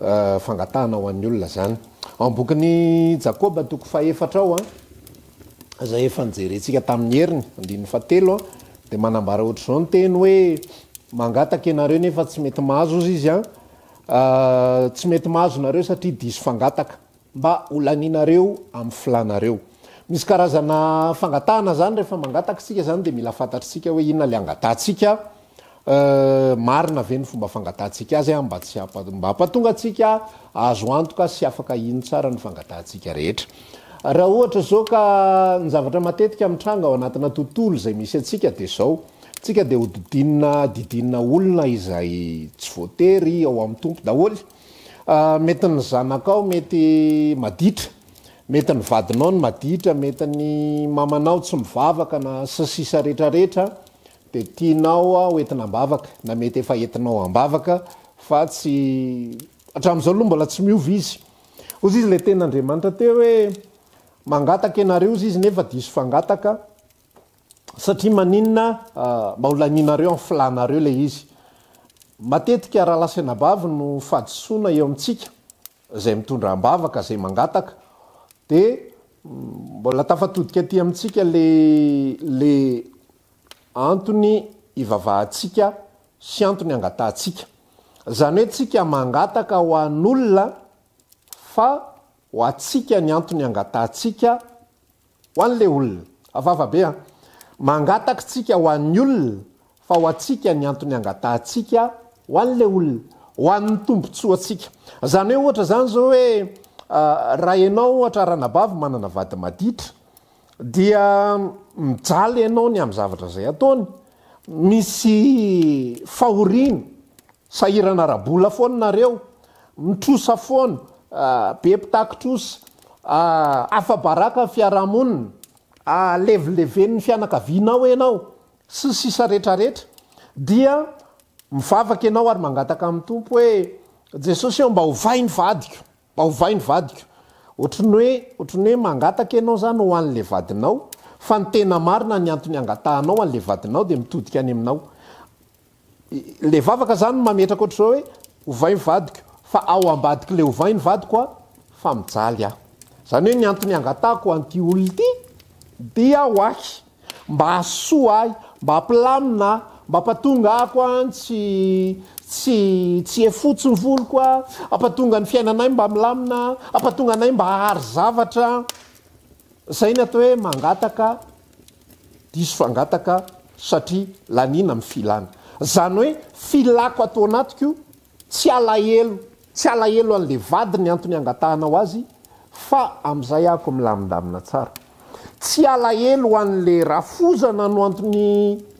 aaeetai'heinyeoa de manabara ohatrzao ny teny hoe mangataka anareo nefa tsy mety mahazo zy izya ah. ah, tsy mety mahazo nareo satria diso fangataka mba olanianareo ami'y filanareo misy karazana fangatahana zany rehefa mangataka tsika zany de mila fantatra tsika hoe inona la angatahtsika Euh, marina ve ny fomba fangatasika azyamba tsy apmba ampatonga sika azoantoka sy afak ino sara ny fangataskahehohzao ka ny zavatra matetika ami'tranga ao anatiny tontolo zay misy atsika de zao tsika de ho didinina didinina olona izay tsy voatery ao amin'ny tompo daholy euh, mety ny zanakao mety maditra metyny vadinao ny maditra mety ny mamanao tsy mivavaka na sy sisa rehetrarehetra de tianaoa oentina ambavaka na mety efa entinao ambavaka fa tsy arazaoaloha bola tsy iziteaaaeeeei aeikaraha lanaba no fadsona eo atsika zay mitondra ambavaka zay mangataka de mm, mbola tafatodika aty amsika le le antony ivavahatsika sy antony angatatsika zany hoe tsika mangataka ho an'ny olona fa ho atsika ny antony angatatsika ho an'le olona avavabea ah, mangataka tsika ho an'ny olona fa ho atsika ny antony angatatsika ho an'le olona ho an'ny tombontsoatsika zany hoe ohatra zany zao hoe ah, raha ianao ohatra ranabavy manana vadymaditra dia mijaly ianao ny am'ny zavatra zay ataony misy fahoriny sahirana rabola fona nareo mitrosa foana ah, be pitakitrosy ah, afa-baraka fiarahamonina ah, levilevenny fianakavinao anao sy sisa retraretra dia mivavaka ianao ary mangataka amin'ny tompo hoe jesosy eo mba hovainy vadiko mba hovai ny vadiko ohatrany hoe oatrany hoe mangataky anao zany ho an'le vadinao fa ny tena marina ny antony angatahnao an'le vadinao de mitodika any aminao le vavaka zany mametraka ohatrzao hoe ovainy vadiko fa ao ambadiko le ovainy vadikoa fa mijaly ah zany hoe ny antony angatahko o an'ity olo ity di ao ahy mba asoa ahy mba amplaminah mba ampatonga ahko an tsy tsy tsy e fotsiny volikoa apatongany fiainanay mba milamina apatonganay mba ahary zavatra zay n atao hoe mangataka disy fangataka satria lanina amiy filana zany hoe filako atao anatiko tsy alahelo tsy alahelo an'le vadiny anton'ny angatahanao azy fa amn'izay ako m'lamindamina tsara tsy alaelo an'le rahafozana no antony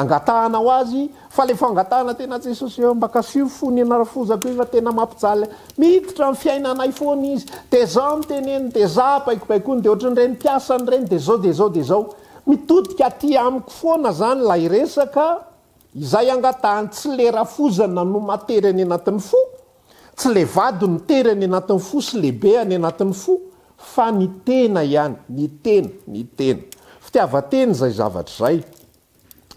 angatahanao azy fa le fngatana tena jesosy mbakafyazftenami ihitra fiainanay foana izy de zao tenen de za paikobaiko y de ohatra nyrennipiasanyreny de zao de zao de zao miodika aty aiko foana zany lay esaka izay aatahany tsy le rafozana no matery any anatin'ny fo tsy le vady nyteryany anatin'ny fo sy lebe any anatin'ny fo fa ny tena ihany ny tena ny tena fitiavateny zay zavatra zay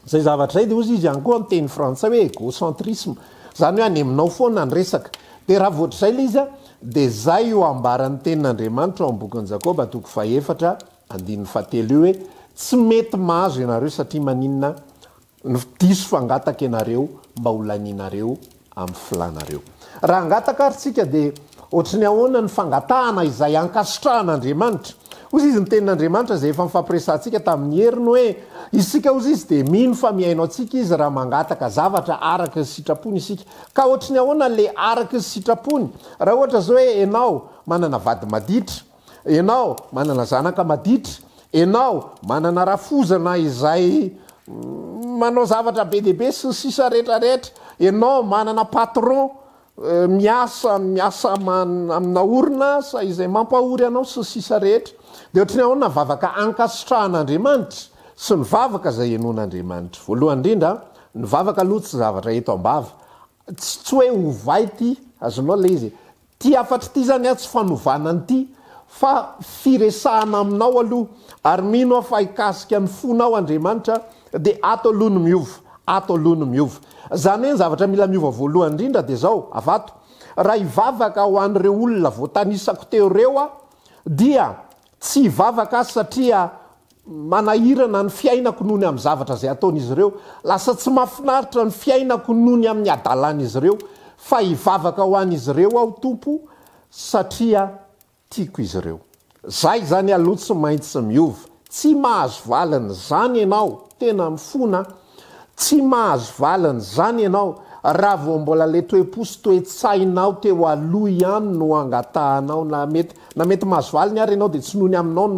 zay zavatra zay de ozy izy ihany koa noteny frantsay hoe egocentrisme zany hoe any minao foana nyresaka de raha voatra zay lay izy a de zay o ambaran'ny tenin'andriamanitra o abokynjakoba atok faefata andinny fahatelo i hoe tsy mety mahazo ianareo satria maninna ndiso fangataka ianareo mba holaninareo amin'ny filanareo raha angatak arytsika de ohatr 'ny ahoana ny fangatahana izay ankasitrahan'andriamanitra zy izy ny tenin'andriamanitra zay efa mifampiresantsika tamin'ny hheriny hoe izy sika ozy izy di mino fa miainao antsika izy raha mangataka zavatra araka zy sitrapony isika ka ohatrany ahoanan le araka izy sitrapony raha ohatra zao hoe anao manana vady maditra enao manana zanaka maditra enao manana rafozana izay mm, manao zavatra be deaibe sy sisa rehetrarehetra anao manana patron Eh, miasa miasa ma amina orina sa yzay mampahory ianao sy sisa rehetra de ohatra'ny ao navavaka ankasitrahan'andriamanitra sy nyvavaka zay enona andriamanitra voalohany indrindra nyvavaka aloha tsy zavatra eto am-bava sy tsy hoe ovay ty azonao lay izy ty afatra ity zany a tsy fanovananyity fa firesahana aminao aloha ary mino aofahikazika ny fonao andriamanitra dia ato aloha ny miova y eiadde oha ivavakaho an'reo olona voatanisako teo reoa dia tsy ivavaka satria manairana ny fiainako nony am'ny zavatra zay ataonaizy reo lasa tsy mahafinaritra ny fiainako nony amin'ny adalana izy reo fa ivavaka hoan'izy reo aho tompo saiaiao izreozay zany alotsy maitsy mio tsy mahazovaliny zany anao tena mifona tsy mahazovaliny zany ianao raha vo mbola le toeosy toetsainao teoa ynoaoaetyahazolnyaynao dtyoonyiaomanaaahaanao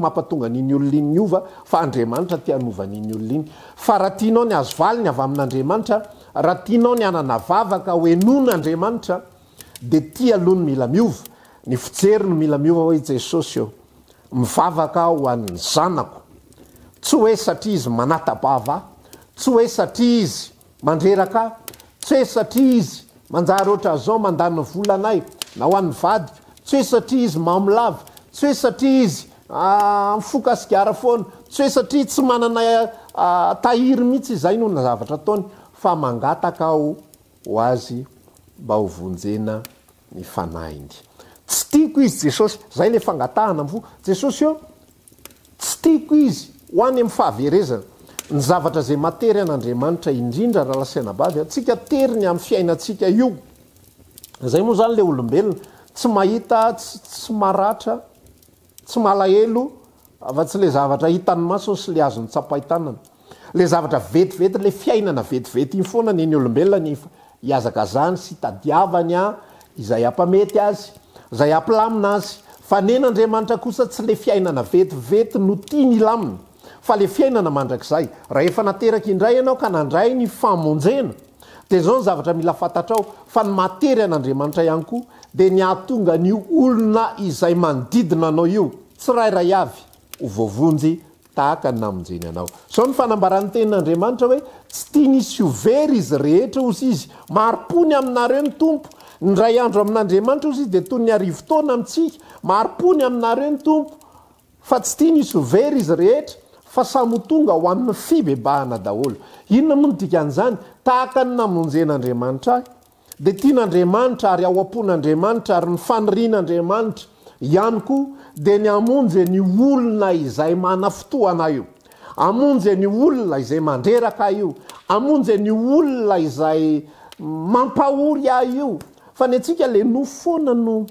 azony aiantaahatanao ny anavakaoenonyandramanitra de talohany iainyoinyasy oe aia izy manatava tsy hoe satria izy mandrerakaa tsy hoe satria izy manjary ohatra azzao mandanyy volanay na ho any vadik tsy oe satria izy mamilavy tsy hoe satria izy ah, mifoka sigara foana tsy hoe satria tsy manana ah, tahiry mihitsy zay no na zavatra ataony fa mangataka aho ho azy mba hovonjena ny fanainy tsy tiako izy jesosy zay le fangatahana avo jesosy o tsy tiako izy ho any am fahaverezana ny zavatra zay materyn'andriamanitra indrindra raha lasina baytsika teriny am'yfiainatika io zay moa zany le olombelona tsy mahita tsy maratra tsy malahelo fa tsy le zavatra itan'nymaso sy l azon'nytsapahitanana le zavatra vetivety le fiainana vetivety ny foananyny olobelonayyfa iazakazany sy tdiavany izy ampamety azy zy ampilamina azy fa nen'andriamanitra kosa tsy le fiainana vetivety no tia ny lamina fa le fiainana mandrakzay raha efa nateraka indray anao ka nandray ny famonjena dezao nyzavatra mila fatatrao fa ny materyn'andriamanitra ihany koa de nyatonga ny olona izay mandidinanao io ts raya njytaha nanjena aao zaony fanambarany tenin'andriamanitra oe tsy tia nsy oery izy rehetra zy izy marpony ainareo ny tompo drayandroain'n'andramntra zy izydetoy ny atana mtskany anareony tomp fa sy tia nsy eryizy he fa samotonga aho amin'ny fibebahana daholo inona moa no dikan'izany tahaka ny ny amonjen'andriamanitra ah de tian'andriamanitra ary ao a-pon'andriamanitra ary ny fanorian'andriamanitra ihany koa de ny amonjy ny olona izay mana fotohana io amonjy ny olona izay mandreraka ahy io amonjy ny olona izay mampahory ah io fa ny antsika le no foana no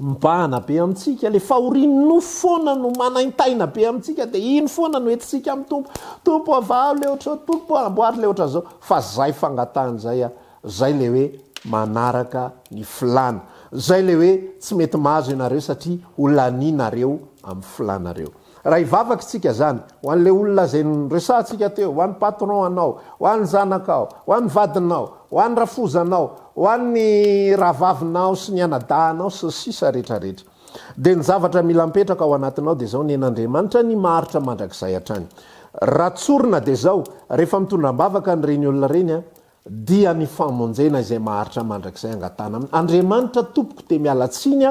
mbahana be amitsika le fa horino nof foana no manaitaina be amintsika de ino foana no etisika am'ny tompo tompo ava le ohatra tompo amboary le ohatra zao fa zay fangatahan' zay a zay le hoe manaraka ny filana zay le hoe tsy mety mahazo ianareo satria holanianareo ami'y filanareo raha ivavaki tsika zany hoan'le olona zay resantsika teo oany patronanao ho an'ny zanakao ho any vadinao ho an'ny rafozanao ho an'ny rahavavinao sy ny anadanao sy sisa rehetrarehetra de nyzavatra milampetraka ao anatinyao de zao nyen'andriamanitra ny maharitra mandrakzay atrany ratsorna de zao rehefamitondrambavaka nyreny olona reny dia nyfamonjena zay maharitra mandrak'zay angatana ami andriamanitra tompoky de mialatsinya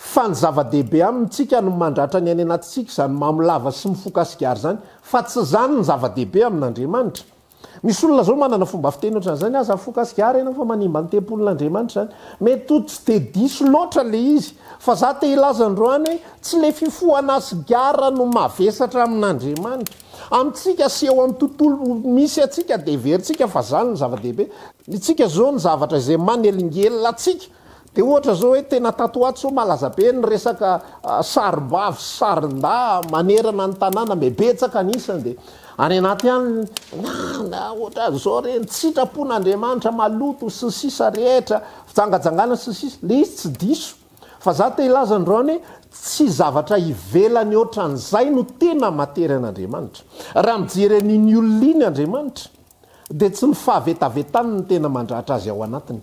fa ny zava-dehibe aminy tsika no mandratra ny any anatsika zany mamilava sy mifokasigar zany fa tsy zany ny zava-dehibe amin'andriamanitra misy olona zao manana fomba fiteny oatrany zany azafokasar anafa manimba nytepoln'andriamanitrazany me tosy dediso loatra le izy fa za te ilazanro any hoe tsy le fifoana sigara no mavesatra amin'andriamanitra amitsika sy eo am' tontolo misy atsika deverysika fa zany ny zavadehibetsika zao ny zavatra zay manelingelna tsika de ohatra zao hoe tena tatoato zao malazabe ny resaka ah, sarimbavy sarinda manerana ny tanàna mebetsaka anisany di any anaty hany nana ohatra azao reny tsitrapon'andriamanitra maloto sisisa reitra fijangajangana sisisa le izy tsy diso fa za te ilazandroanyho tsy zavatra ivelany oatra n'izay no tena matery an'andriamanitra raha mijery an'ny oloniny andriamanitra de tsy mifahavetavetany ny tena mandrahtra azy ao anatiny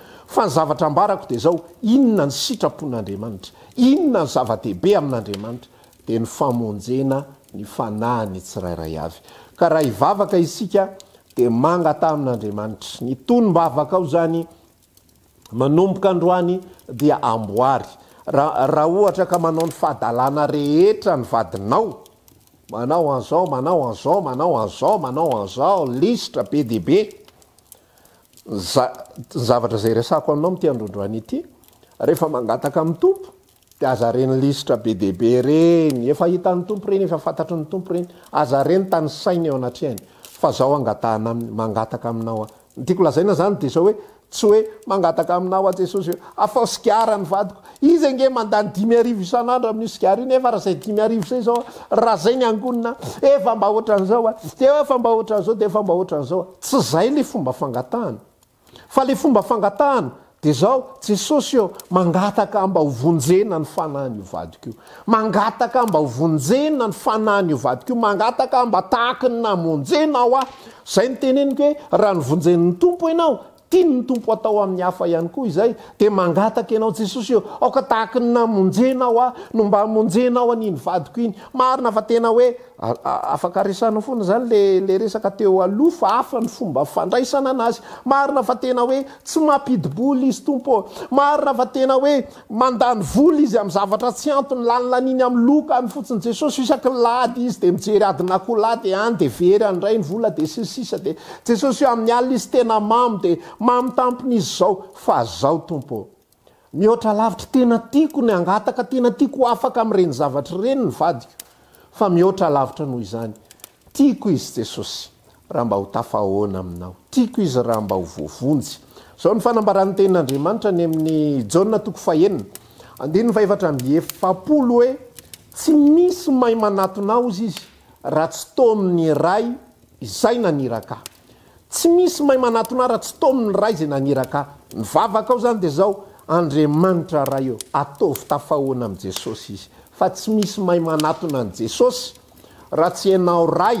fa ny zavatra ambarako dia zao inona ny sitrapon'andriamanitra inona ny zava-dehibe amin'andriamanitra dia ny famonjena ny fanahany tsirairay avy ka raha hivavaka isika dia mangata amin'andriamanitra ny tonombavaka ao zany manomboka androany dia amboary ra raha ohatra ka manao ny fahadalana rehetra ny vadinao manao anzao manao azao manao anzao manao anzao listre be dehibe nzavatra zay resako aminao mtyandrondro anyty rehefa mangataka mi'nytompo de azareny listra be debe reny efa hitan'ny tompo reny efa fantatry ny tompo reny azareny tany sainy eo anatreany fa zao angatana aminy mangataka aminaoa ntya ko lazaina zany de zao hoe tsy oe agatk aaaesoy eyfbaanzao tsy zay le fomba fangatahana fa le fomba fangatahana de zaho jesosy eo mangataka amba hovonjena ny fananyio vadiko io mangataka mba hovonjena ny fanany io vadiko io mangataka a mba tahaki ny namonjenao aho zay ny teneniko hoe raha nyvonjeniny tompo ianao tiany ny tompo hatao amin'ny hafa ihany koa izay de mangataka anao jesosy eo aoka tahaki ny namonjenao aho no mba hmonjenao anyiny vadiko iny marina fa tena hoe afaka resanao foana zany lle resaka teo alo fa hafa ny fomba fandraisana anazy marina fa tena oe tsy mampidiboly izy tompô marona fa tena oe mandany voly izy am'ny zavatra tsy antony lanilaniny amy loka a fotsiny jesosy isakylady izy de mijery adinako lady any de very adray ny vola de sisisa de jesosy hoe amin'ny aa izy tena mamy de mamytampinaizy zao fa zao tompoô mihoatra lavitra tena tiako ny angataka tena tiako afaka amreny zavatra reny ny vadiko fa mihoatra lavitra noho zany tiako izy jesosy raha mba ho tafahoana aminao tiako izy raha mba ho vovonjy zao ny fanambarantenin'andriamanitra ny amin'ny jao toko fahenina andeny faevatra mief hoe tsy misy mahay manatonao izy izy raha tsy tomi'ny ray izay nayisyahy a ahtsy toi'y ayzay aivaaka ao zany de zao andrmanitra ray o ataovy tafahoana ami' jesosy izy ty misy mahy manatona anjesosy raha tsy anao ray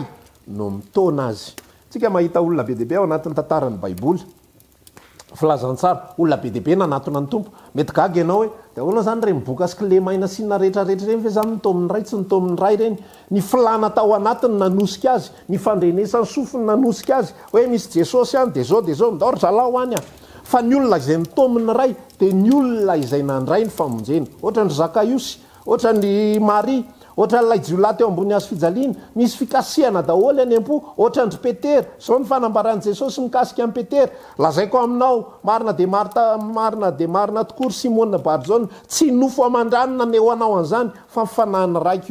no mitona azykaahitlonabe debe ao anat'ytntnybaslonabe dee nana ny tomomega aaohodaa zanyreokasleaiaietraeraeya zany to'ray tsy to'y ray reny ny lana tao anatny nanosika azy nyfadrenesan'ny ofny naosikaazy hoe misy jesosy any de zao de zadhoay fa ny olona zay nitoin'ny ray de ny olona izay nandray ny faonjena ohatany zakayos ohatra ny mari ohatra n'la jilateo ambony azo fijaliana misy fikasiana daholy any ampo ohatranyry petery zao ny fanambaran' jesosy mikasika ai petery lazaiko aminao marina de tmarina de marinatokory simoabarja tsy nofo aman-dranona neoanao an'zany fa ifanana raik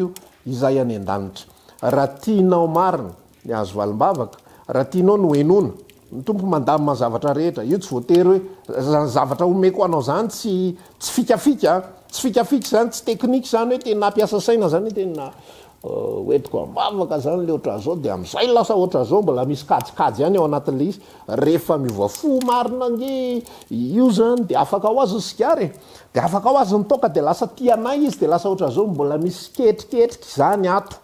izay ay adaita ahatnaoiazobhanaoezaeheta io tsy oatey hoe zavatra omeko anao zany tsytsy fikafika ah. tsy fikafiky zany tsy teknike zany hoe tea miasasaina zanyaznyzadezaylasazambola e, euh, isyayoana'le i a mif marinae io zany de afak o az deafoaz delasaiayizy de lasa za mbola misy ketriketrika zany ato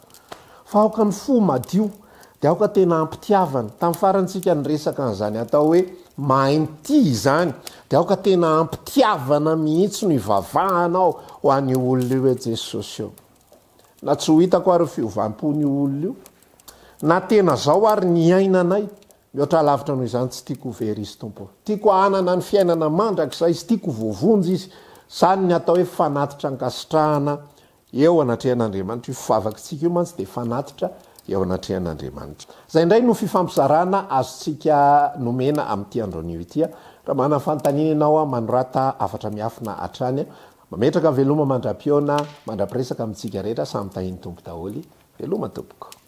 fa aoka ny fo madiode aoka tena ampitiavany tam farantsika nyresaka nzany atao oe ahty zany deaka tena ampitiavana mihitsy no ivavahana ao oan'yoloni eeaty iayompon'olniona tena zao ary ny ainanay oaitra nohozany tsy tiakover iztompo tiako ana ny fiainana mandrak za izy tiako voavonjy izy zany ny atao hoefanaitra ankaitrahaeoh k matsy de fanitra eo anatrehan'andriamanitra zay ndray no fifampizarana azotsika nomena ami'ity andronio itya raha manay fantanina anao a manorata afatra miafina hatrany a mametraka veloma mandrapiona mandrapiresaka amitsika rehetra samytahiany tompo daholy veloma tompoko